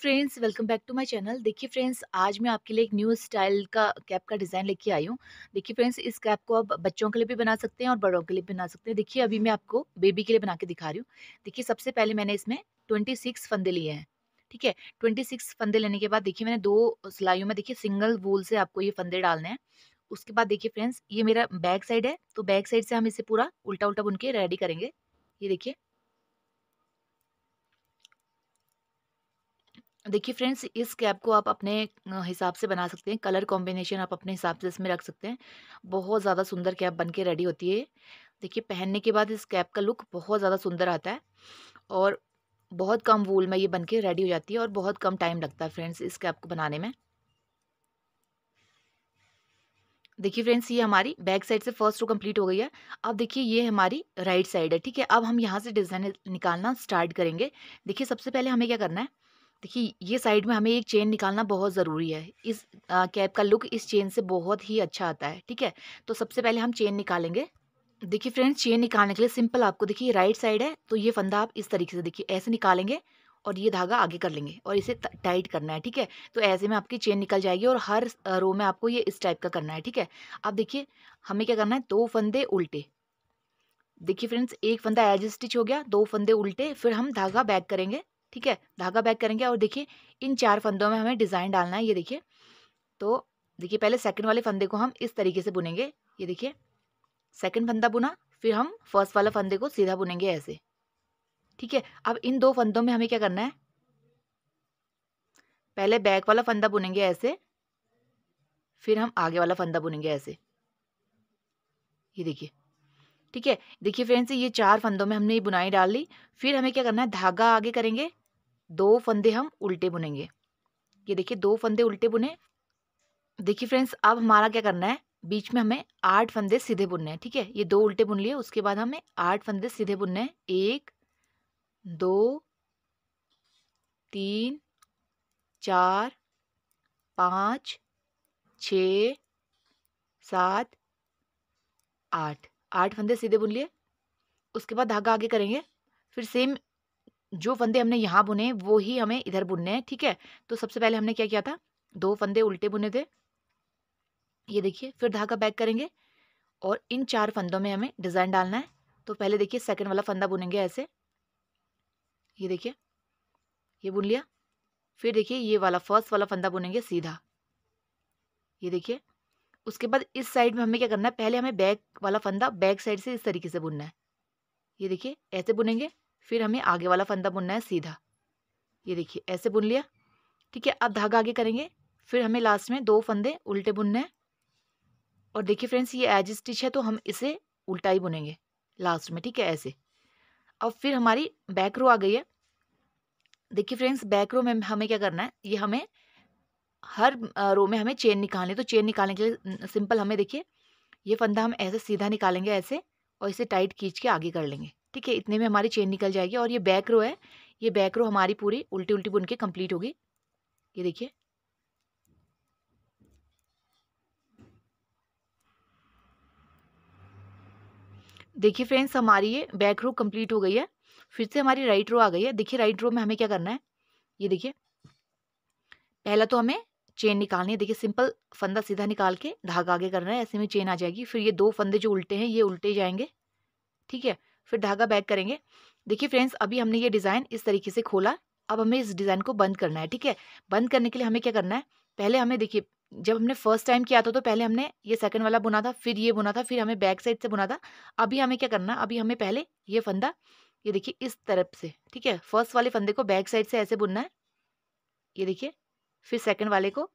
friends welcome back to my channel देखिए friends आज मैं आपके लिए एक न्यू स्टाइल का कैप का डिज़ाइन लेके आई हूँ देखिए फ्रेंड्स इस कैप को आप बच्चों के लिए भी बना सकते हैं और बड़ों के लिए भी बना सकते हैं देखिए अभी मैं आपको बेबी के लिए बना के दिखा रही हूँ देखिए सबसे पहले मैंने इसमें ट्वेंटी सिक्स फंदे लिए हैं ठीक है ट्वेंटी सिक्स फंदे लेने के बाद देखिए मैंने दो सिलाइयों में देखिए सिंगल वूल से आपको ये फंदे डालने हैं उसके बाद देखिए फ्रेंड्स ये मेरा बैक साइड है तो बैक साइड से हम इसे पूरा उल्टा उल्टा बुन के रेडी करेंगे ये देखिए देखिए फ्रेंड्स इस कैप को आप अपने हिसाब से बना सकते हैं कलर कॉम्बिनेशन आप अपने हिसाब से इसमें रख सकते हैं बहुत ज़्यादा सुंदर कैप बन के रेडी होती है देखिए पहनने के बाद इस कैप का लुक बहुत ज़्यादा सुंदर आता है और बहुत कम वूल में ये बन के रेडी हो जाती है और बहुत कम टाइम लगता है फ्रेंड्स इस कैप को बनाने में देखिए फ्रेंड्स ये हमारी बैक साइड से फर्स्ट रो कंप्लीट हो गई है अब देखिए ये हमारी राइट साइड है ठीक है अब हम यहाँ से डिज़ाइन निकालना स्टार्ट करेंगे देखिए सबसे पहले हमें क्या करना है देखिए ये साइड में हमें एक चेन निकालना बहुत ज़रूरी है इस आ, कैप का लुक इस चेन से बहुत ही अच्छा आता है ठीक है तो सबसे पहले हम चेन निकालेंगे देखिए फ्रेंड्स चेन निकालने के लिए सिंपल आपको देखिए राइट साइड है तो ये फंदा आप इस तरीके से देखिए ऐसे निकालेंगे और ये धागा आगे कर लेंगे और इसे टाइट करना है ठीक है तो ऐसे में आपकी चेन निकल जाएगी और हर रो में आपको ये इस टाइप का करना है ठीक है अब देखिए हमें क्या करना है दो फंदे उल्टे देखिए फ्रेंड्स एक फंदा एज स्टिच हो गया दो फंदे उल्टे फिर हम धागा बैक करेंगे ठीक है धागा बैक करेंगे और देखिए इन चार फंदों में हमें डिज़ाइन डालना है ये देखिए तो देखिए पहले सेकंड वाले फंदे को हम इस तरीके से बुनेंगे ये देखिए सेकंड फंदा बुना फिर हम फर्स्ट वाला फंदे को सीधा बुनेंगे ऐसे ठीक है अब इन दो फंदों में हमें क्या करना है पहले बैक वाला फंदा बुनेंगे ऐसे फिर हम आगे वाला फंदा बुनेंगे ऐसे ये देखिए ठीक है देखिए फ्रेंड्स ये चार फंदों में हमने ये बुनाई डाल ली फिर हमें क्या करना है धागा आगे करेंगे दो फंदे हम उल्टे बुनेंगे ये देखिए दो फंदे उल्टे बुने देखिए फ्रेंड्स अब हमारा क्या करना है बीच में हमें आठ फंदे सीधे बुनने हैं ठीक है ये दो उल्टे बुन लिए उसके बाद हमें आठ फंदे सीधे बुनने हैं एक दो तीन चार पाँच छ सात आठ आठ फंदे सीधे बुन लिए उसके बाद धागा आगे करेंगे फिर सेम जो फंदे हमने यहाँ बुने वो ही हमें इधर बुनने हैं ठीक है तो सबसे पहले हमने क्या किया था दो फंदे उल्टे बुने थे ये देखिए फिर धागा बैक करेंगे और इन चार फंदों में हमें डिज़ाइन डालना है तो पहले देखिए सेकंड वाला फंदा बुनेंगे ऐसे ये देखिए ये बुन लिया फिर देखिए ये वाला फर्स्ट वाला फंदा बुनेंगे सीधा ये देखिए उसके बाद इस साइड में हमें क्या करना है पहले हमें बैक वाला फंदा बैक साइड से इस तरीके से बुनना है ये देखिए ऐसे बुनेंगे फिर हमें आगे वाला फंदा बुनना है सीधा ये देखिए ऐसे बुन लिया ठीक है अब धागा आगे करेंगे फिर हमें लास्ट में दो फंदे उल्टे बुनने हैं और देखिए फ्रेंड्स ये एज स्टिच है तो हम इसे उल्टा ही बुनेंगे लास्ट में ठीक है ऐसे अब फिर हमारी बैक रो आ गई है देखिए फ्रेंड्स बैक रो में हमें क्या करना है ये हमें हर रो में हमें चेन निकालनी तो चेन निकालने के लिए सिंपल हमें देखिए ये फंदा हम ऐसे सीधा निकालेंगे ऐसे और इसे टाइट खींच के आगे कर लेंगे ठीक है इतने में हमारी चेन निकल जाएगी और ये बैक रो है ये बैक रो हमारी पूरी उल्टी उल्टी बुन के कंप्लीट होगी ये देखिए देखिए फ्रेंड्स हमारी ये बैक रो कंप्लीट हो गई है फिर से हमारी राइट रो आ गई है देखिए राइट रो में हमें क्या करना है ये देखिए पहला तो हमें चेन निकालनी है देखिए सिंपल फंदा सीधा निकाल के धागा आगे करना है ऐसे में चेन आ जाएगी फिर ये दो फंदे जो उल्टे हैं ये उल्टे जाएंगे ठीक है फिर धागा बैक करेंगे देखिए फ्रेंड्स अभी हमने ये डिज़ाइन इस तरीके से खोला अब हमें इस डिज़ाइन को बंद करना है ठीक है बंद करने के लिए हमें क्या करना है पहले हमें देखिए जब हमने फर्स्ट टाइम किया था तो पहले हमने ये सेकंड वाला बुना था फिर ये बुना था फिर हमें बैक साइड से बुना था अभी हमें क्या करना अभी हमें पहले ये फंदा ये देखिए इस तरफ से ठीक है फर्स्ट वाले फंदे को बैक साइड से ऐसे बुनना है ये देखिए फिर सेकंड वाले को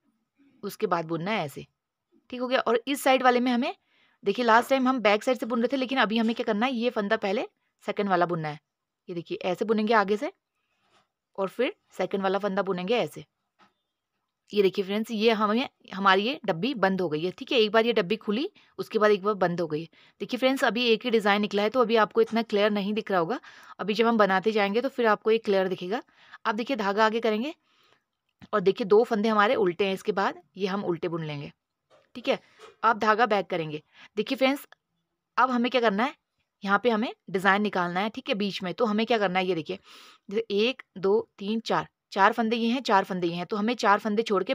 उसके बाद बुनना है ऐसे ठीक हो गया और इस साइड वाले में हमें देखिए लास्ट टाइम हम बैक साइड से बुन रहे थे लेकिन अभी हमें क्या करना है ये फंदा पहले सेकंड वाला बुनना है ये देखिए ऐसे बुनेंगे आगे से और फिर सेकंड वाला फंदा बुनेंगे ऐसे ये देखिए फ्रेंड्स ये हमें हमारी ये डब्बी बंद हो गई है ठीक है एक बार ये डब्बी खुली उसके बाद एक बार बंद हो गई है देखिए फ्रेंड्स अभी एक ही डिज़ाइन निकला है तो अभी आपको इतना क्लियर नहीं दिख रहा होगा अभी जब हम बनाते जाएंगे तो फिर आपको ये क्लियर दिखेगा आप देखिए धागा आगे करेंगे और देखिए दो फंदे हमारे उल्टे हैं इसके बाद ये हम उल्टे बुन लेंगे ठीक है अब धागा बैक करेंगे देखिए फ्रेंड्स अब हमें क्या करना है यहाँ पे हमें डिज़ाइन निकालना है ठीक है बीच में तो हमें क्या करना है ये देखिए जैसे एक दो तीन चार चार फंदे ये हैं चार फंदे ये हैं तो हमें चार फंदे छोड़ के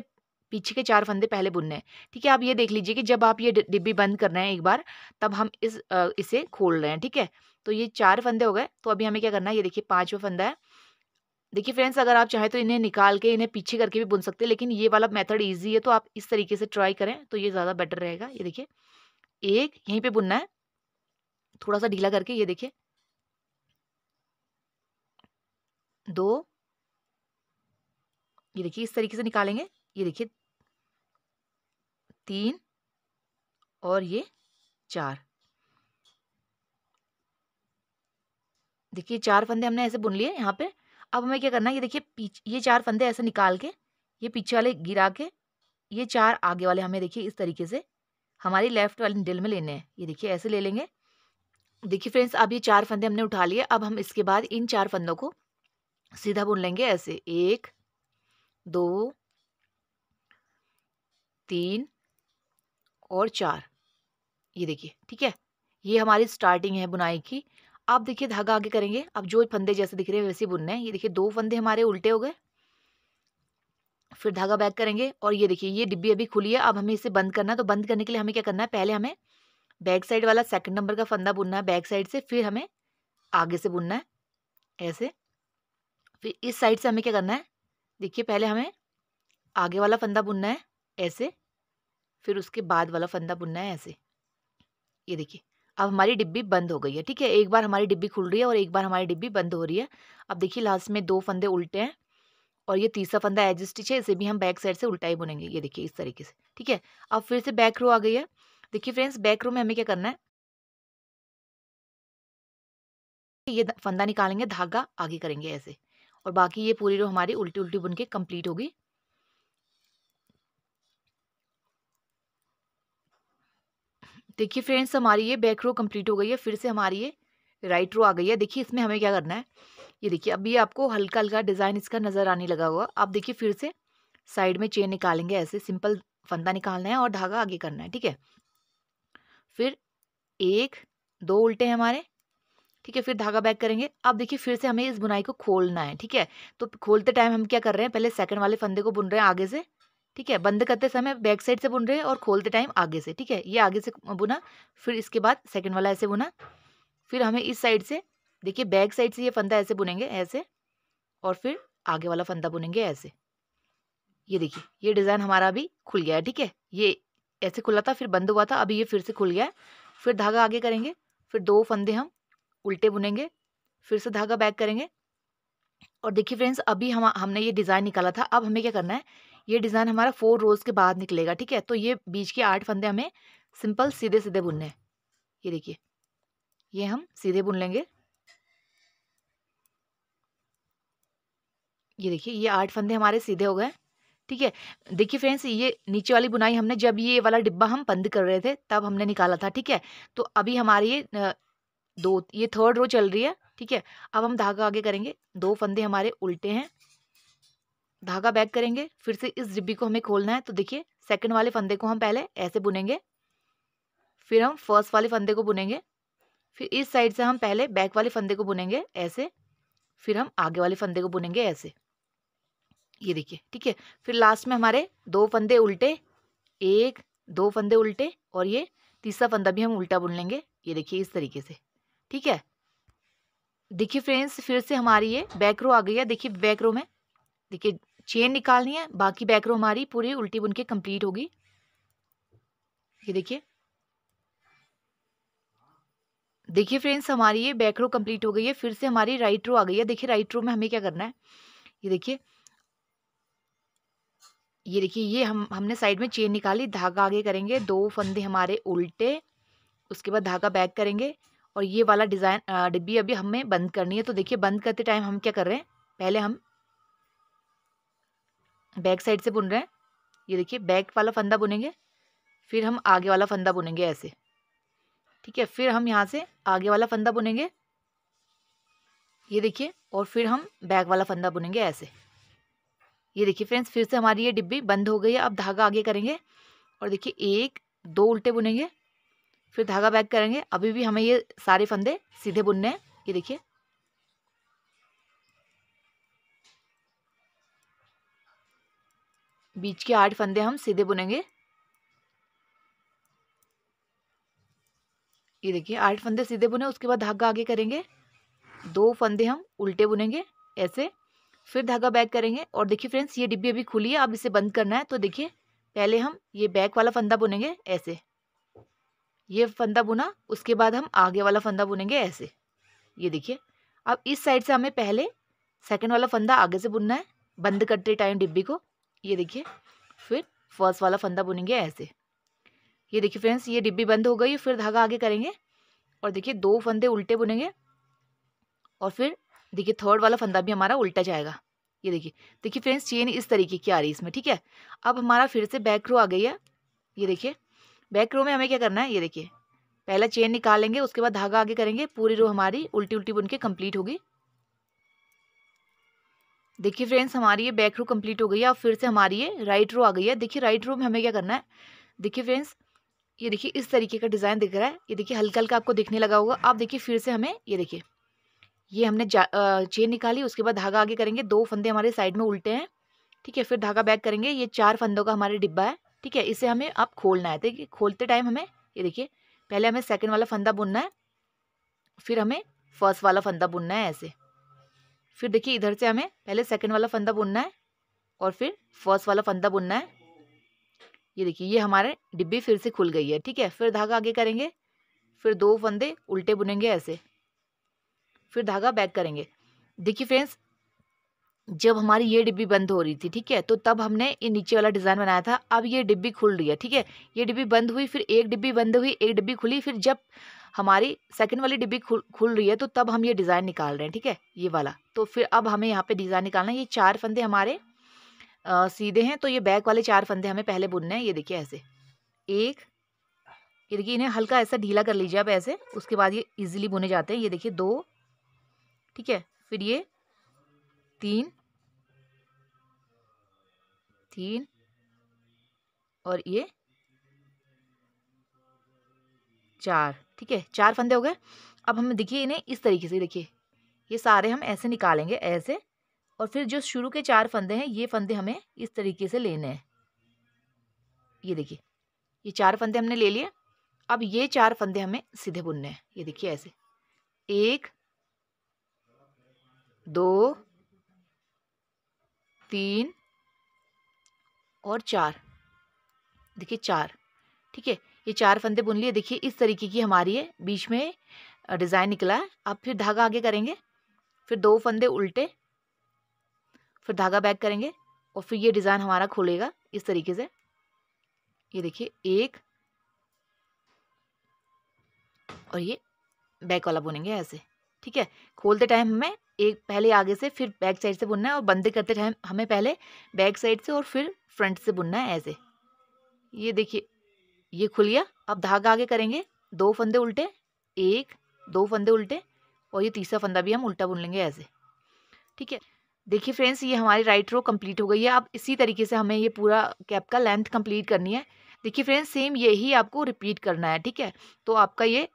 पीछे के चार फंदे पहले बुनने हैं ठीक है आप ये देख लीजिए कि जब आप ये डिब्बी बंद कर रहे हैं एक बार तब हम इस इसे खोल रहे हैं ठीक है तो ये चार फंदे हो गए तो अभी हमें क्या करना है ये देखिए पाँचवा फंदा है देखिए फ्रेंड्स अगर आप चाहें तो इन्हें निकाल के इन्हें पीछे करके भी बुन सकते हैं लेकिन ये वाला मेथड इजी है तो आप इस तरीके से ट्राई करें तो ये ज़्यादा बेटर रहेगा ये देखिए एक यहीं पे बुनना है थोड़ा सा ढीला करके ये देखिए दो ये देखिए इस तरीके से निकालेंगे ये देखिए तीन और ये चार देखिए चार फंदे हमने ऐसे बुन लिए यहाँ पे अब हमें क्या करना है ये देखिए पीछे ये चार फंदे ऐसे निकाल के ये पीछे वाले गिरा के ये चार आगे वाले हमें देखिए इस तरीके से हमारी लेफ्ट वाले डिल में लेने हैं ये देखिए ऐसे ले लेंगे देखिए फ्रेंड्स अब ये चार फंदे हमने उठा लिए अब हम इसके बाद इन चार फंदों को सीधा बुन लेंगे ऐसे एक दो तीन और चार ये देखिए ठीक है ये हमारी स्टार्टिंग है बुनाई की आप देखिए धागा आगे करेंगे अब जो फंदे जैसे दिख रहे हैं वैसे बुनना है ये देखिए दो फंदे हमारे उल्टे हो गए फिर धागा बैक करेंगे और ये देखिए ये डिब्बी अभी खुली है अब हमें इसे बंद करना है तो बंद करने के लिए हमें क्या करना है पहले हमें बैक साइड वाला सेकंड नंबर का फंदा बुनना है बैक साइड से फिर हमें आगे से बुनना है ऐसे फिर इस साइड से हमें क्या करना है देखिए पहले हमें आगे वाला फंदा बुनना है ऐसे फिर उसके बाद वाला फंदा बुनना है ऐसे ये देखिए अब हमारी डिब्बी बंद हो गई है ठीक है एक बार हमारी डिब्बी खुल रही है और एक बार हमारी डिब्बी बंद हो रही है अब देखिए लास्ट में दो फंदे उल्टे हैं और ये तीसरा फंदा एज स्टिच है इसे भी हम बैक साइड से उल्टा ही बुनेंगे ये देखिए इस तरीके से ठीक है अब फिर से बैक रो आ गई है देखिए फ्रेंड्स बैक रो में हमें क्या करना है ये फंदा निकालेंगे धागा आगे करेंगे ऐसे और बाकी ये पूरी रो हमारी उल्टी उल्टी बुन के कम्प्लीट होगी देखिए फ्रेंड्स हमारी ये बैक रो कंप्लीट हो गई है फिर से हमारी ये राइट रो आ गई है देखिए इसमें हमें क्या करना है ये देखिए अभी आपको हल्का हल्का डिज़ाइन इसका नज़र आने लगा हुआ आप देखिए फिर से साइड में चेन निकालेंगे ऐसे सिंपल फंदा निकालना है और धागा आगे करना है ठीक है फिर एक दो उल्टे हैं हमारे ठीक है फिर धागा बैक करेंगे अब देखिए फिर से हमें इस बुनाई को खोलना है ठीक है तो खोलते टाइम हम क्या कर रहे हैं पहले सेकंड वाले फंदे को बुन रहे हैं आगे से ठीक है बंद करते समय बैक साइड से बुन रहे हैं और खोलते टाइम आगे से ठीक है ये आगे से बुना फिर इसके बाद सेकंड वाला ऐसे बुना फिर हमें इस साइड से देखिए बैक साइड से ये फंदा ऐसे बुनेंगे ऐसे और फिर आगे वाला फंदा बुनेंगे ऐसे ये देखिए ये डिज़ाइन हमारा अभी खुल गया है ठीक है ये ऐसे खुला था फिर बंद हुआ था अभी ये फिर से खुल गया है फिर धागा आगे करेंगे फिर दो फंदे हम उल्टे बुनेंगे फिर से धागा बैक करेंगे और देखिए फ्रेंड्स अभी हम हमने ये डिज़ाइन निकाला था अब हमें क्या करना है ये डिज़ाइन हमारा फोर रोज़ के बाद निकलेगा ठीक है तो ये बीच के आठ फंदे हमें सिंपल सीधे सीधे बुनने हैं ये देखिए ये हम सीधे बुन लेंगे ये देखिए ये आठ फंदे हमारे सीधे हो गए ठीक है देखिए फ्रेंड्स ये नीचे वाली बुनाई हमने जब ये वाला डिब्बा हम बंद कर रहे थे तब हमने निकाला था ठीक है तो अभी हमारी ये दो ये थर्ड रो चल रही है ठीक है अब हम धागा आगे करेंगे दो फंदे हमारे उल्टे हैं धागा बैक करेंगे फिर से इस डिब्बी को हमें खोलना है तो देखिए सेकंड वाले फंदे को हम पहले ऐसे बुनेंगे फिर हम फर्स्ट वाले फंदे को बुनेंगे फिर इस साइड से हम पहले बैक वाले फंदे को बुनेंगे ऐसे फिर हम आगे वाले फंदे को बुनेंगे ऐसे ये देखिए ठीक है फिर लास्ट में हमारे दो फंदे उल्टे एक दो फंदे उल्टे और ये तीसरा फंदा भी हम उल्टा बुन लेंगे ये देखिए इस तरीके से ठीक है देखिए फ्रेंड्स फिर से हमारी ये बैक रो आ गई है देखिए बैक रो में देखिए चेन निकालनी है बाकी बैक रो हमारी पूरी उल्टी बुन के कंप्लीट होगी ये देखिए देखिए फ्रेंड्स हमारी ये बैक रो कंप्लीट हो गई है फिर से हमारी राइट रो आ गई है देखिए राइट रो में हमें क्या करना है ये देखिए ये देखिए ये हम हमने साइड में चेन निकाली धागा आगे करेंगे दो फंदे हमारे उल्टे उसके बाद धागा बैक करेंगे और ये वाला डिज़ाइन डिब्बी अभी हमें बंद करनी है तो देखिए बंद करते टाइम हम क्या कर रहे हैं पहले हम बैक साइड से बुन रहे हैं ये देखिए बैक वाला फंदा बुनेंगे फिर हम आगे वाला फंदा बुनेंगे ऐसे ठीक है फिर हम यहाँ से आगे वाला फंदा बुनेंगे ये देखिए और फिर हम बैक वाला फंदा बुनेंगे ऐसे ये देखिए फ्रेंड्स फिर से हमारी ये डिब्बी बंद हो गई है अब धागा आगे करेंगे और देखिए एक दो उल्टे बुनेंगे फिर धागा बैक करेंगे अभी भी हमें ये सारे फंदे सीधे बुनने हैं ये देखिए बीच के आठ फंदे हम सीधे बुनेंगे ये देखिए आठ फंदे सीधे बुने उसके बाद धागा आगे करेंगे दो फंदे हम उल्टे बुनेंगे ऐसे फिर धागा बैक करेंगे और देखिए फ्रेंड्स ये डिब्बी अभी खुली है अब इसे बंद करना है तो देखिए पहले हम ये बैक वाला फंदा बुनेंगे ऐसे ये फंदा बुना उसके बाद हम आगे वाला फंदा बुनेंगे ऐसे ये देखिए अब इस साइड से हमें पहले सेकंड वाला फंदा आगे से बुनना है बंद करते टाइम डिब्बी को ये देखिए फिर फर्स्ट वाला फंदा बुनेंगे ऐसे ये देखिए फ्रेंड्स ये डिब्बी बंद हो गई फिर धागा आगे करेंगे और देखिए दो फंदे उल्टे बुनेंगे और फिर देखिए थर्ड वाला फंदा भी हमारा उल्टा जाएगा ये देखिए देखिए फ्रेंड्स चेन इस तरीके की आ रही है इसमें ठीक है अब हमारा फिर से बैक रो आ गई है ये देखिए बैक रो में हमें क्या करना है ये देखिए पहला चेन निकालेंगे उसके बाद धागा आगे करेंगे पूरी रो हमारी उल्टी उल्टी बुन के कम्प्लीट होगी देखिए फ्रेंड्स हमारी ये बैक रो कंप्लीट हो गई है अब फिर से हमारी ये राइट रो आ गई है देखिए राइट रो में हमें क्या करना है देखिए फ्रेंड्स ये देखिए इस तरीके का डिज़ाइन दिख रहा है ये देखिए हल्का हल्का आपको दिखने लगा होगा आप देखिए फिर से हमें ये देखिए ये हमने चेन निकाली उसके बाद धागा आगे करेंगे दो फंदे हमारे साइड में उल्टे हैं ठीक है फिर धागा बैक करेंगे ये चार फंदों का हमारे डिब्बा है ठीक है इसे हमें अब खोलना है देखिए खोलते टाइम हमें ये देखिए पहले हमें सेकेंड वाला फंदा बुनना है फिर हमें फर्स्ट वाला फंदा बुनना है ऐसे फिर देखिए इधर से हमें पहले सेकंड वाला फंदा बुनना है और फिर फर्स्ट वाला फंदा बुनना है ये देखिए ये हमारे डिब्बी फिर से खुल गई है ठीक है फिर धागा आगे करेंगे फिर दो फंदे उल्टे बुनेंगे ऐसे फिर धागा बैक करेंगे देखिए फ्रेंड्स जब हमारी ये डिब्बी बंद हो रही थी ठीक है तो तब हमने ये नीचे वाला डिज़ाइन बनाया था अब ये डिब्बी खुल रही है ठीक है ये डिब्बी बंद हुई फिर एक डिब्बी बंद हुई एक डिब्बी खुली फिर जब हमारी सेकंड वाली डिब्बी खुल खुल रही है तो तब हम ये डिज़ाइन निकाल रहे हैं ठीक है ये वाला तो फिर अब हमें यहाँ पे डिज़ाइन निकालना है ये चार फंदे हमारे आ, सीधे हैं तो ये बैक वाले चार फंदे हमें पहले बुनने हैं ये देखिए ऐसे एक ये देखिए इन्हें हल्का ऐसा ढीला कर लीजिए आप ऐसे उसके बाद ये ईजिली बुने जाते हैं ये देखिए दो ठीक है फिर ये तीन तीन और ये चार ठीक है चार फंदे हो गए अब हम देखिए इन्हें इस तरीके से देखिए ये सारे हम ऐसे निकालेंगे ऐसे और फिर जो शुरू के चार फंदे हैं ये फंदे हमें इस तरीके से लेने हैं ये देखिए ये चार फंदे हमने ले लिए अब ये चार फंदे हमें सीधे बुनने हैं ये देखिए ऐसे एक दो तीन और चार देखिए चार ठीक है ये चार फंदे बुन लिए देखिए इस तरीके की हमारी है बीच में डिज़ाइन निकला है आप फिर धागा आगे करेंगे फिर दो फंदे उल्टे फिर धागा बैक करेंगे और फिर ये डिज़ाइन हमारा खुलेगा इस तरीके से ये देखिए एक और ये बैक वाला बुनेंगे ऐसे ठीक है खोलते टाइम हमें एक पहले आगे से फिर बैक साइड से बुनना है और बंद करते टाइम हमें पहले बैक साइड से और फिर फ्रंट से बुनना है ऐसे ये देखिए ये खुल गया अब धागा आगे करेंगे दो फंदे उल्टे एक दो फंदे उल्टे और ये तीसरा फंदा भी हम उल्टा बुन लेंगे ऐसे ठीक है देखिए फ्रेंड्स ये हमारी राइट रो कंप्लीट हो गई है अब इसी तरीके से हमें ये पूरा कैप का लेंथ कंप्लीट करनी है देखिए फ्रेंड्स सेम यही आपको रिपीट करना है ठीक है तो आपका ये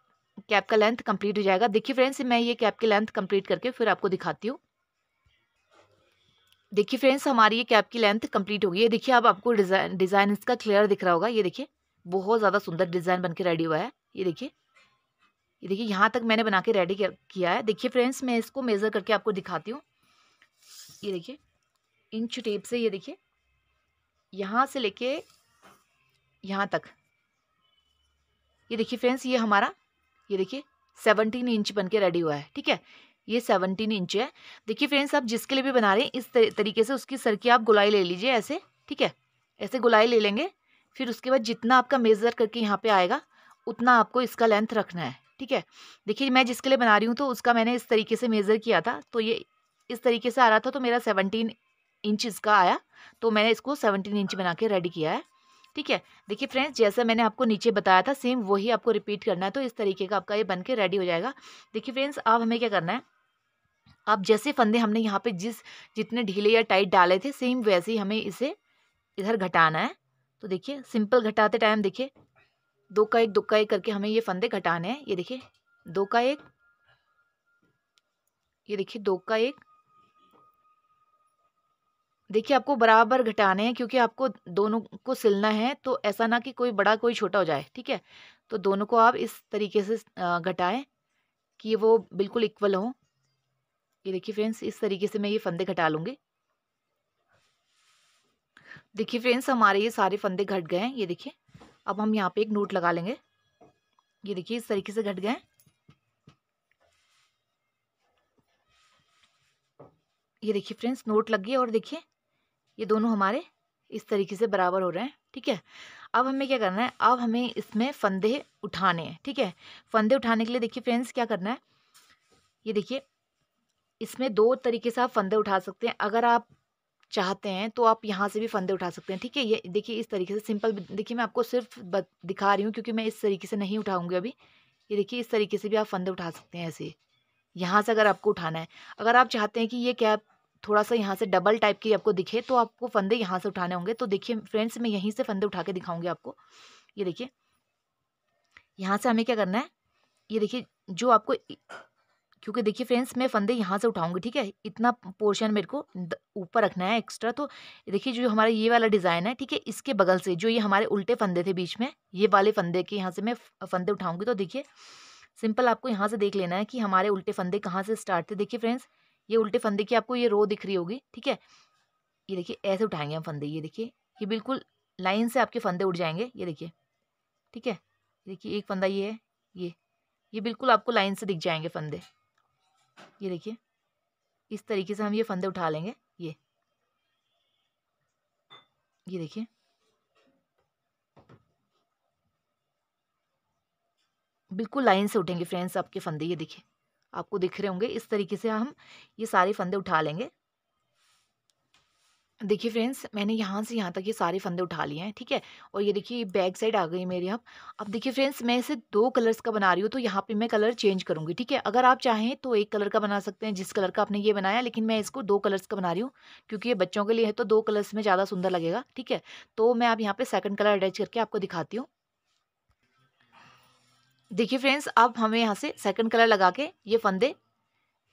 कैप का लेंथ कंप्लीट हो जाएगा देखिए फ्रेंड्स मैं ये कैप की लेंथ कंप्लीट करके फिर आपको दिखाती हूँ देखिए फ्रेंड्स हमारी ये कैप की लेंथ कंप्लीट हो गई है देखिए अब आपको डिज़ाइन डिज़ाइन इसका क्लियर दिख रहा होगा ये देखिए बहुत ज़्यादा सुंदर डिज़ाइन बन के रेडी हुआ है ये देखिए ये देखिए यहाँ तक मैंने बना के रेडी किया है देखिए फ्रेंड्स मैं इसको मेज़र करके आपको दिखाती हूँ ये देखिए इंच टेप से ये देखिए यहाँ से लेके यहाँ तक ये देखिए फ्रेंड्स ये हमारा ये देखिए सेवनटीन इंच बन के रेडी हुआ है ठीक है ये सेवनटीन इंच है देखिए फ्रेंड्स आप जिसके लिए भी बना रहे हैं इस तरीके से उसकी सर की आप गुलाई ले लीजिए ऐसे ठीक है ऐसे गुलाई ले लेंगे फिर उसके बाद जितना आपका मेज़र करके यहाँ पे आएगा उतना आपको इसका लेंथ रखना है ठीक है देखिए मैं जिसके लिए बना रही हूँ तो उसका मैंने इस तरीके से मेज़र किया था तो ये इस तरीके से आ रहा था तो मेरा सेवनटीन इंच इसका आया तो मैंने इसको सेवनटीन इंच बना के रेडी किया है ठीक है देखिए फ्रेंड्स जैसा मैंने आपको नीचे बताया था सेम वही आपको रिपीट करना है तो इस तरीके का आपका ये बन के रेडी हो जाएगा देखिए फ्रेंड्स अब हमें क्या करना है अब जैसे फंदे हमने यहाँ पे जिस जितने ढीले या टाइट डाले थे सेम वैसे ही हमें इसे इधर घटाना है तो देखिए सिंपल घटाते टाइम देखिए दो का एक दो का एक करके हमें ये फंदे घटाने हैं ये देखिए दो का एक ये देखिए दो का एक देखिए आपको बराबर घटाने हैं क्योंकि आपको दोनों को सिलना है तो ऐसा ना कि कोई बड़ा कोई छोटा हो जाए ठीक है तो दोनों को आप इस तरीके से घटाएं कि वो बिल्कुल इक्वल हो ये देखिए फ्रेंड्स इस तरीके से मैं ये फंदे घटा लूँगी देखिए फ्रेंड्स हमारे ये सारे फंदे घट गए हैं ये देखिए अब हम यहाँ पे एक नोट लगा लेंगे ये देखिए इस तरीके से घट गए हैं ये देखिए फ्रेंड्स नोट लग गई और देखिए ये दोनों हमारे इस तरीके से बराबर हो रहे हैं ठीक है अब हमें क्या करना है अब हमें इसमें फंदे उठाने हैं ठीक है फंदे उठाने के लिए देखिए फ्रेंड्स क्या करना है ये देखिए इसमें दो तरीके से आप फंदे उठा सकते हैं अगर आप चाहते हैं तो आप यहाँ से भी फंदे उठा सकते हैं ठीक है ये देखिए इस तरीके से सिंपल देखिए मैं आपको सिर्फ दिखा रही हूँ क्योंकि मैं इस तरीके से नहीं उठाऊँगी अभी ये देखिए इस तरीके से भी आप फंदे उठा सकते हैं ऐसे यहाँ से अगर आपको उठाना है अगर आप चाहते हैं कि ये कैप थोड़ा सा यहाँ से डबल टाइप की आपको दिखे तो आपको फंदे यहाँ से उठाने होंगे तो देखिए फ्रेंड्स मैं यहीं से फंदे उठा के दिखाऊंगी आपको ये देखिए यहाँ से हमें क्या करना है ये देखिए जो आपको क्योंकि देखिए फ्रेंड्स मैं फंदे यहाँ से उठाऊंगी ठीक है इतना पोर्शन मेरे को ऊपर रखना है एक्स्ट्रा तो देखिए जो हमारा ये वाला डिज़ाइन है ठीक है इसके बगल से जो ये हमारे उल्टे फंदे थे बीच में ये वाले फंदे के यहाँ से मैं फंदे उठाऊंगी तो देखिए सिंपल आपको यहाँ से देख लेना है कि हमारे उल्टे फंदे कहाँ से स्टार्ट थे देखिए फ्रेंड्स ये उल्टे फंदे की आपको ये रो दिख रही होगी ठीक है ये देखिए ऐसे उठाएंगे हम फंदे ये देखिए ये बिल्कुल लाइन से आपके फंदे उठ जाएंगे ये देखिए ठीक है देखिए एक फंदा ये है ये ये बिल्कुल आपको लाइन से दिख जाएंगे फंदे ये देखिए इस तरीके से हम ये फंदे उठा लेंगे ये ये देखिए बिल्कुल लाइन से उठेंगे फ्रेंड्स आपके फंदे ये देखिए आपको दिख रहे होंगे इस तरीके से हम ये सारे फंदे उठा लेंगे देखिए फ्रेंड्स मैंने यहाँ से यहाँ तक ये सारे फंदे उठा लिए हैं ठीक है और ये देखिए बैक साइड आ गई मेरी अब अब देखिए फ्रेंड्स मैं इसे दो कलर्स का बना रही हूँ तो यहाँ पे मैं कलर चेंज करूँगी ठीक है अगर आप चाहें तो एक कलर का बना सकते हैं जिस कलर का आपने ये बनाया लेकिन मैं इसको दो कलर्स का बना रही हूँ क्योंकि ये बच्चों के लिए है तो दो कलर्स में ज़्यादा सुंदर लगेगा ठीक है तो मैं आप यहाँ पर सेकेंड कलर अटैच करके आपको दिखाती हूँ देखिए फ्रेंड्स अब हमें यहाँ से सेकेंड कलर लगा के ये फंदे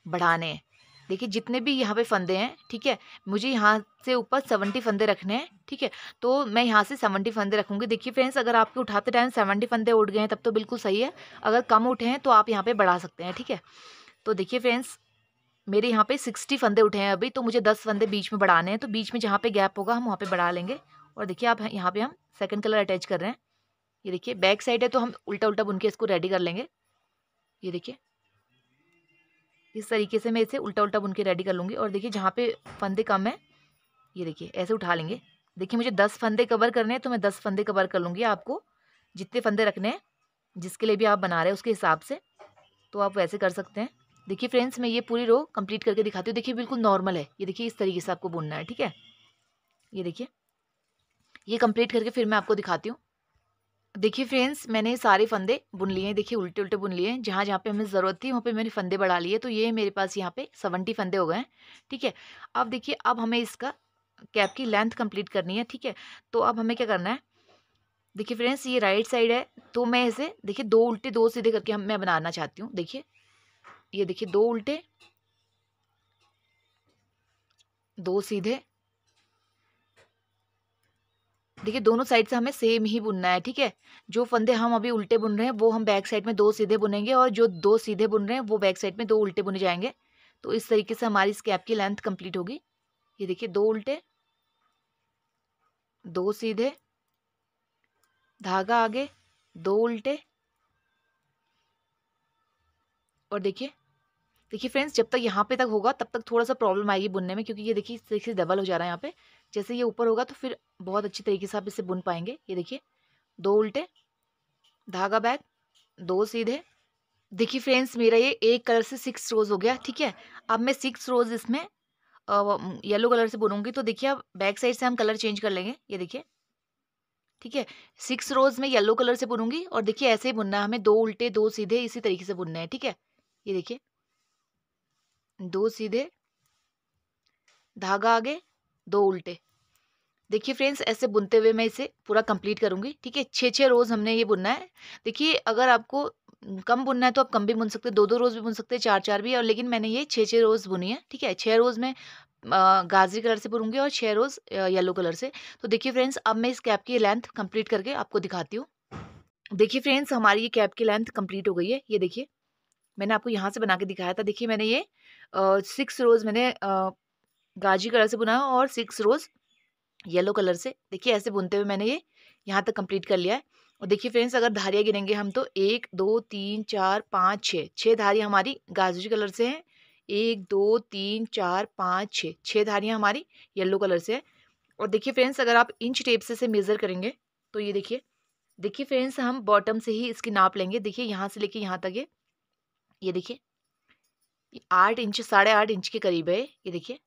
बढ़ाने हैं देखिए जितने भी यहाँ पे फंदे हैं ठीक है मुझे यहाँ से ऊपर सेवेंटी फंदे रखने हैं ठीक है तो मैं यहाँ से सेवेंटी फंदे रखूँगी देखिए फ्रेंड्स अगर आपके उठाते टाइम सेवेंटी फंदे उठ गए हैं तब तो बिल्कुल सही है अगर कम उठे हैं तो आप यहाँ पर बढ़ा सकते हैं ठीक है तो देखिए फ्रेंड्स मेरे यहाँ पर सिक्सटी फंदे उठे हैं अभी तो मुझे दस फंदे बीच में बढ़ाने हैं तो बीच में जहाँ पर गैप होगा हम वहाँ पर बढ़ा लेंगे और देखिए आप यहाँ पर हम सेकेंड कलर अटैच कर रहे हैं ये देखिए बैक साइड है तो हम उल्टा उल्टा बुन के इसको रेडी कर लेंगे ये देखिए इस तरीके से मैं इसे उल्टा उल्टा बुन के रेडी कर लूँगी और देखिए जहाँ पे फंदे कम है ये देखिए ऐसे उठा लेंगे देखिए मुझे दस फंदे कवर करने हैं तो मैं दस फंदे कवर कर लूँगी आपको जितने फंदे रखने हैं जिसके लिए भी आप बना रहे हैं उसके हिसाब से तो आप वैसे कर सकते हैं देखिए फ्रेंड्स मैं ये पूरी रो कम्प्लीट करके दिखाती हूँ देखिए बिल्कुल नॉर्मल है ये देखिए इस तरीके से आपको बुनना है ठीक है ये देखिए ये कंप्लीट करके फिर मैं आपको दिखाती हूँ देखिए फ्रेंड्स मैंने सारे फंदे बुन लिए हैं देखिए उल्टे उल्टे बुन लिए हैं जहाँ जहाँ पे हमें ज़रूरत थी वहाँ पे मैंने फंदे बढ़ा लिए तो ये मेरे पास यहाँ पे सेवेंटी फंदे हो गए हैं ठीक है अब देखिए अब हमें इसका कैप की लेंथ कंप्लीट करनी है ठीक है तो अब हमें क्या करना है देखिए फ्रेंड्स ये राइट साइड है तो मैं इसे देखिए दो उल्टे दो सीधे करके हम मैं बनाना चाहती हूँ देखिए ये देखिए दो उल्टे दो सीधे देखिए दोनों साइड से हमें सेम ही बुनना है ठीक है जो फंदे हम अभी उल्टे बुन रहे हैं वो हम बैक साइड में दो सीधे बुनेंगे और जो दो सीधे बुन रहे हैं वो बैक साइड में दो उल्टे बुने जाएंगे तो इस तरीके से हमारी इस कैप की लेंथ कंप्लीट होगी ये देखिए दो उल्टे दो सीधे धागा आगे दो उल्टे और देखिए देखिए फ्रेंड्स जब तक यहाँ पे तक होगा तब तक थोड़ा सा प्रॉब्लम आएगी बुनने में क्योंकि ये देखिए इस तरीके से डबल हो जा रहा है यहाँ पे जैसे ये ऊपर होगा तो फिर बहुत अच्छी तरीके से आप इसे बुन पाएंगे ये देखिए दो उल्टे धागा बैग दो सीधे देखिए फ्रेंड्स मेरा ये एक कलर से सिक्स रोज़ हो गया ठीक है अब मैं सिक्स रोज़ इसमें येलो कलर से बुनूंगी तो देखिए अब बैक साइड से हम कलर चेंज कर लेंगे ये देखिए ठीक है सिक्स रोज़ में येलो कलर से बुनूंगी और देखिए ऐसे ही बुनना है हमें दो उल्टे दो सीधे इसी तरीके से बुनना है ठीक है ये देखिए दो सीधे धागा आगे दो उल्टे देखिए फ्रेंड्स ऐसे बुनते हुए मैं इसे पूरा कंप्लीट करूँगी ठीक है छः छः रोज़ हमने ये बुनना है देखिए अगर आपको कम बुनना है तो आप कम भी बुन सकते हैं दो दो रोज़ भी बुन सकते हैं चार चार भी और लेकिन मैंने ये छः छः रोज़ बुनी है ठीक है छः रोज़ में गाजरी कलर से बुनूंगी और छः रोज़ येलो कलर से तो देखिए फ्रेंड्स अब मैं इस कैप की लेंथ कंप्लीट करके आपको दिखाती हूँ देखिए फ्रेंड्स हमारी ये कैप की लेंथ कंप्लीट हो गई है ये देखिए मैंने आपको यहाँ से बना के दिखाया था देखिए मैंने ये सिक्स रोज़ मैंने गाजी कलर से बुना है और सिक्स रोज़ येलो कलर से देखिए ऐसे बुनते हुए मैंने ये यहाँ तक कंप्लीट कर लिया है और देखिए फ्रेंड्स अगर धारियाँ गिनेंगे हम तो एक दो तीन चार पाँच छः छः धारियाँ हमारी गाजरी कलर से हैं एक दो तीन चार पाँच छः छः धारियाँ हमारी येलो कलर से हैं और देखिए फ्रेंड्स अगर आप इंच टेप से मेज़र करेंगे तो ये देखिए देखिए फ्रेंड्स हम बॉटम से ही इसकी नाप लेंगे देखिए यहाँ से लेके यहाँ तक ये ये देखिए आठ इंच साढ़े आठ इंच के करीब है ये देखिए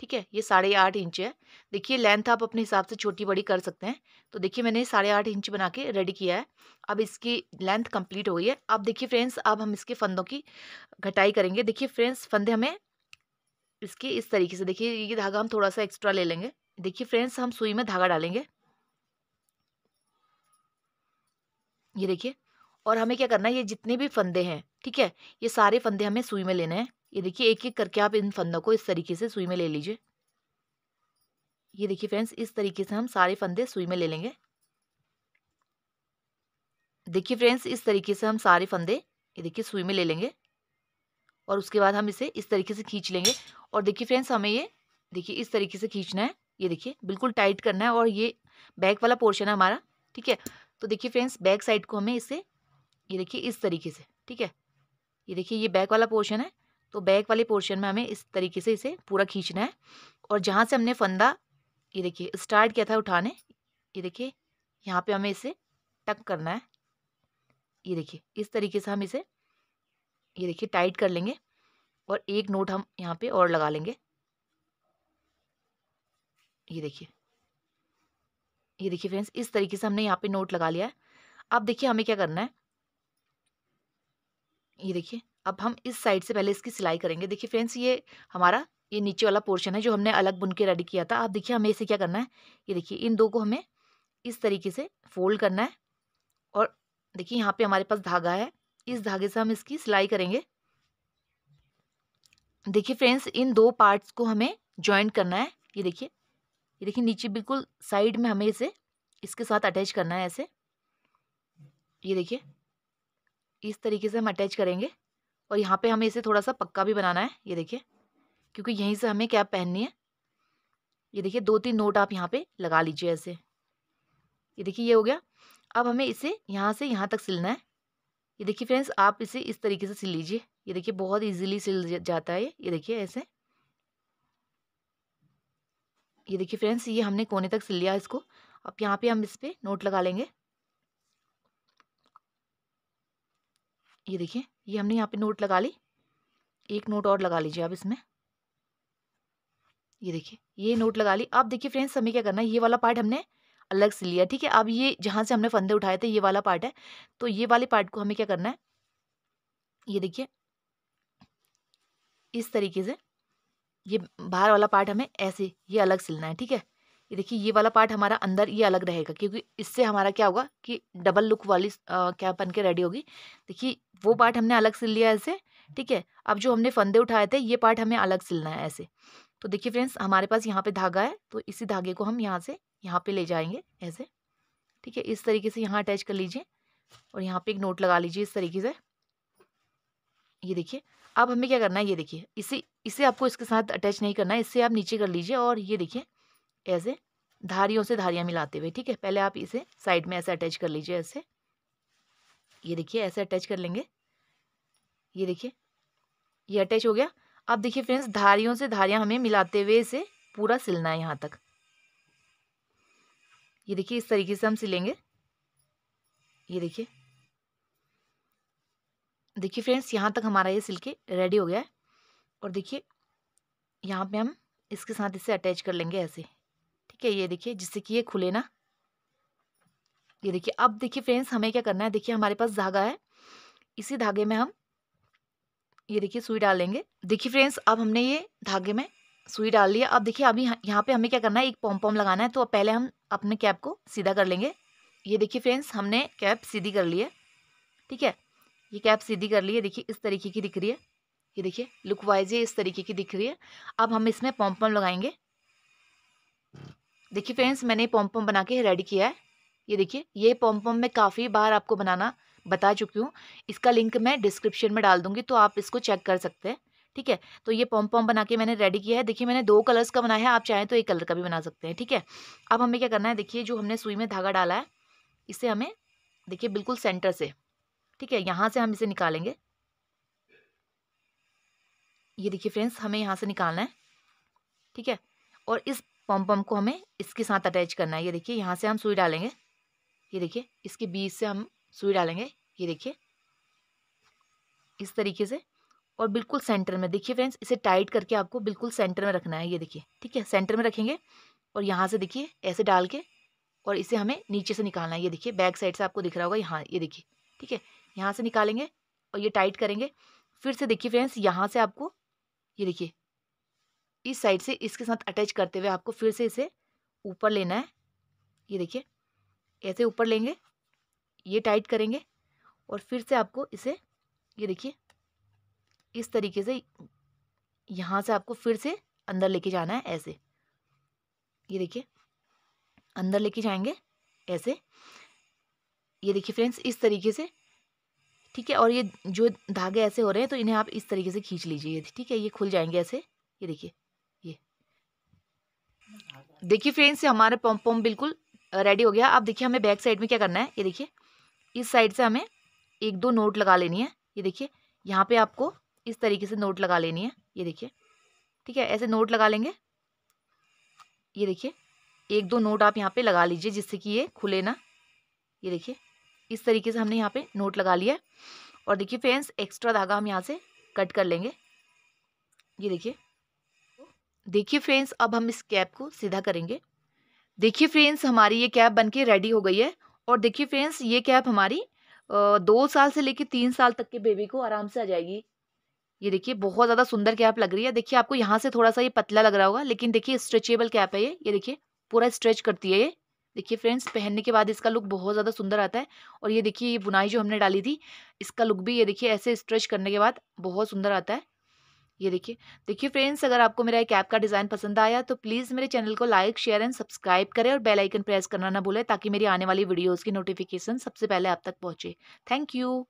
ठीक है ये साढ़े आठ इंच है देखिए लेंथ आप अपने हिसाब से छोटी बड़ी कर सकते हैं तो देखिए मैंने साढ़े आठ इंच बना के रेडी किया है अब इसकी लेंथ कंप्लीट हो गई है अब देखिए फ्रेंड्स अब हम इसके फंदों की घटाई करेंगे देखिए फ्रेंड्स फंदे हमें इसके इस तरीके से देखिए ये धागा हम थोड़ा सा एक्स्ट्रा ले लेंगे देखिए फ्रेंड्स हम सुई में धागा डालेंगे ये देखिए और हमें क्या करना है ये जितने भी फंदे हैं ठीक है ये सारे फंदे हमें सुई में लेने हैं ये देखिए एक एक करके आप इन फंदों को इस तरीके से सुई में ले लीजिए ये देखिए फ्रेंड्स इस तरीके से हम सारे फंदे सुई में ले लेंगे देखिए फ्रेंड्स इस तरीके से हम सारे फंदे ये देखिए सुई में ले लेंगे और उसके बाद हम इसे इस तरीके से खींच लेंगे और देखिए फ्रेंड्स हमें ये देखिए इस तरीके से खींचना है ये देखिए बिल्कुल टाइट करना है और ये बैक वाला पोर्शन है हमारा ठीक है तो देखिए फ्रेंड्स बैक साइड को हमें इसे ये देखिए इस तरीके से ठीक है ये देखिए ये बैक वाला पोर्शन है तो बैक वाले पोर्शन में हमें इस तरीके से इसे पूरा खींचना है और जहाँ से हमने फंदा ये देखिए स्टार्ट किया था उठाने ये देखिए यहाँ पे हमें इसे टक करना है ये देखिए इस तरीके से हम इसे ये देखिए टाइट कर लेंगे और एक नोट हम यहाँ पे और लगा लेंगे ये देखिए ये देखिए फ्रेंड्स इस तरीके से हमने यहाँ पे नोट लगा लिया है अब देखिए हमें क्या करना है ये देखिए अब हम इस साइड से पहले इसकी सिलाई करेंगे देखिए फ्रेंड्स ये हमारा ये नीचे वाला पोर्शन है जो हमने अलग बुन के रेडी किया था आप देखिए हमें इसे क्या करना है ये देखिए इन दो को हमें इस तरीके से फोल्ड करना है और देखिए यहाँ पे हमारे पास धागा है इस धागे से हम इसकी सिलाई करेंगे देखिए फ्रेंड्स इन दो पार्ट्स को हमें ज्वाइंट करना है ये देखिए ये देखिए नीचे बिल्कुल साइड में हमें इसे इसके साथ अटैच करना है ऐसे ये देखिए इस तरीके से हम अटैच करेंगे और यहाँ पे हमें इसे थोड़ा सा पक्का भी बनाना है ये देखिए क्योंकि यहीं से हमें कैप पहननी है ये देखिए दो तीन नोट आप यहाँ पे लगा लीजिए ऐसे ये देखिए ये हो गया अब हमें इसे यहाँ से यहाँ तक सिलना है ये देखिए फ्रेंड्स आप इसे इस तरीके से सिल लीजिए ये देखिए बहुत इजीली सिल जाता है ये देखिए ऐसे ये देखिए फ्रेंड्स ये हमने कोने तक सिल लिया इसको अब यहाँ पे हम इस पर नोट लगा लेंगे ये देखिए ये हमने यहाँ पे नोट लगा ली एक नोट और लगा लीजिए आप इसमें ये देखिए ये नोट लगा ली आप देखिए फ्रेंड्स हमें क्या करना है ये वाला पार्ट हमने अलग से लिया ठीक है अब ये जहाँ से हमने फंदे उठाए थे ये वाला पार्ट है तो ये वाले पार्ट को हमें क्या करना है ये देखिए इस तरीके से ये बाहर वाला पार्ट हमें ऐसे ये अलग सिलना है ठीक है ये देखिए ये वाला पार्ट हमारा अंदर ये अलग रहेगा क्योंकि इससे हमारा क्या होगा कि डबल लुक वाली क्या बन के रेडी होगी देखिए वो पार्ट हमने अलग सिल लिया ऐसे ठीक है अब जो हमने फंदे उठाए थे ये पार्ट हमें अलग सिलना है ऐसे तो देखिए फ्रेंड्स हमारे पास यहाँ पे धागा है तो इसी धागे को हम यहाँ से यहाँ पे ले जाएंगे ऐसे ठीक है इस तरीके से यहाँ अटैच कर लीजिए और यहाँ पे एक नोट लगा लीजिए इस तरीके से ये देखिए अब हमें क्या करना है ये देखिए इसे इसे आपको इसके साथ अटैच नहीं करना है इससे आप नीचे कर लीजिए और ये देखिए ऐसे धारियों से धारियाँ मिलाते हुए ठीक है पहले आप इसे साइड में ऐसे अटैच कर लीजिए ऐसे ये देखिए ऐसे अटैच कर लेंगे ये देखिए ये अटैच हो गया अब देखिए फ्रेंड्स धारियों से धारियाँ हमें मिलाते हुए इसे पूरा सिलना है यहाँ तक ये देखिए इस तरीके से हम सिलेंगे ये देखिए देखिए फ्रेंड्स यहाँ तक हमारा ये सिल के रेडी हो गया है और देखिए यहाँ पे हम इसके साथ इसे अटैच कर लेंगे ऐसे ठीक है ये देखिए जिससे कि ये खुले ना ये देखिए अब देखिए फ्रेंड्स हमें क्या करना है देखिए हमारे पास धागा है इसी धागे में हम ये देखिए सुई डालेंगे देखिए फ्रेंड्स अब हमने ये धागे में सुई डाल लिया अब देखिए अभी यहाँ पे हमें क्या करना है एक पॉम पॉम लगाना है तो पहले हम अपने कैप को सीधा कर लेंगे ये देखिए फ्रेंड्स हमने कैप सीधी कर ली है ठीक है ये कैप सीधी कर ली है देखिए इस तरीके की दिख रही है ये देखिए लुक वाइज ये इस तरीके की दिख रही है अब हम इसमें पॉम पॉम लगाएंगे देखिए फ्रेंड्स मैंने पॉम पम बना के रेडी किया है ये देखिए ये पॉम पम मैं काफ़ी बार आपको बनाना बता चुकी हूँ इसका लिंक मैं डिस्क्रिप्शन में डाल दूँगी तो आप इसको चेक कर सकते हैं ठीक है तो ये पॉम पम बना के मैंने रेडी किया है देखिए मैंने दो कलर्स का बनाया है आप चाहें तो एक कलर का भी बना सकते हैं ठीक है अब हमें क्या करना है देखिए जो हमने सुई में धागा डाला है इसे हमें देखिए बिल्कुल सेंटर से ठीक है यहाँ से हम इसे निकालेंगे ये देखिए फ्रेंड्स हमें यहाँ से निकालना है ठीक है और इस पम पम को हमें इसके साथ अटैच करना है ये देखिए यहाँ से हम सुई डालेंगे ये देखिए इसके बीच से हम सुई डालेंगे ये देखिए इस तरीके से और बिल्कुल सेंटर में देखिए फ्रेंड्स इसे टाइट करके आपको बिल्कुल सेंटर में रखना है ये देखिए ठीक है सेंटर में रखेंगे और यहाँ से देखिए ऐसे डाल के और इसे हमें नीचे से निकालना है ये देखिए बैक साइड से आपको दिख रहा होगा यहाँ ये देखिए ठीक है यहाँ से निकालेंगे और ये टाइट करेंगे फिर से देखिए फ्रेंड्स यहाँ से आपको ये देखिए इस साइड से इसके साथ अटैच करते हुए आपको फिर से इसे ऊपर लेना है ये देखिए ऐसे ऊपर लेंगे ये टाइट करेंगे और फिर से आपको इसे ये देखिए इस तरीके से यहाँ से आपको फिर से अंदर लेके जाना है ऐसे ये देखिए अंदर लेके जाएंगे ऐसे ये देखिए फ्रेंड्स इस तरीके से ठीक है और ये जो धागे ऐसे हो रहे हैं तो इन्हें आप इस तरीके से खींच लीजिए ठीक है ये खुल जाएंगे ऐसे ये देखिए देखिए फ्रेंड्स ये हमारा पम पम बिल्कुल रेडी हो गया अब देखिए हमें बैक साइड में क्या करना है ये देखिए इस साइड से हमें एक दो नोट लगा लेनी है ये देखिए यहाँ पे आपको इस तरीके से नोट लगा लेनी है ये देखिए ठीक है ऐसे नोट लगा लेंगे ये देखिए एक दो नोट आप यहाँ पे लगा लीजिए जिससे कि ये खुले ना ये देखिए इस तरीके से हमने यहाँ पे नोट लगा लिया है और देखिए फ्रेंड्स एक्स्ट्रा धागा हम यहाँ से कट कर लेंगे ये देखिए देखिए फ्रेंड्स अब हम इस कैप को सीधा करेंगे देखिए फ्रेंड्स हमारी ये कैप बनके रेडी हो गई है और देखिए फ्रेंड्स ये कैप हमारी दो साल से लेकर तीन साल तक के बेबी को आराम से आ जाएगी ये देखिए बहुत ज़्यादा सुंदर कैप लग रही है देखिए आपको यहाँ से थोड़ा सा ये पतला लग रहा होगा लेकिन देखिए स्ट्रेचेबल कैप है ये ये देखिए पूरा स्ट्रेच करती है ये देखिए फ्रेंड्स पहनने के बाद इसका लुक बहुत ज़्यादा सुंदर आता है और ये देखिए ये बुनाई जो हमने डाली थी इसका लुक भी ये देखिए ऐसे स्ट्रेच करने के बाद बहुत सुंदर आता है ये देखिए देखिए फ्रेंड्स अगर आपको मेरा एक ऐप का डिज़ाइन पसंद आया तो प्लीज़ मेरे चैनल को लाइक शेयर एंड सब्सक्राइब करें और बेल आइकन प्रेस करना ना भूलें ताकि मेरी आने वाली वीडियोज़ की नोटिफिकेशन सबसे पहले आप तक पहुंचे थैंक यू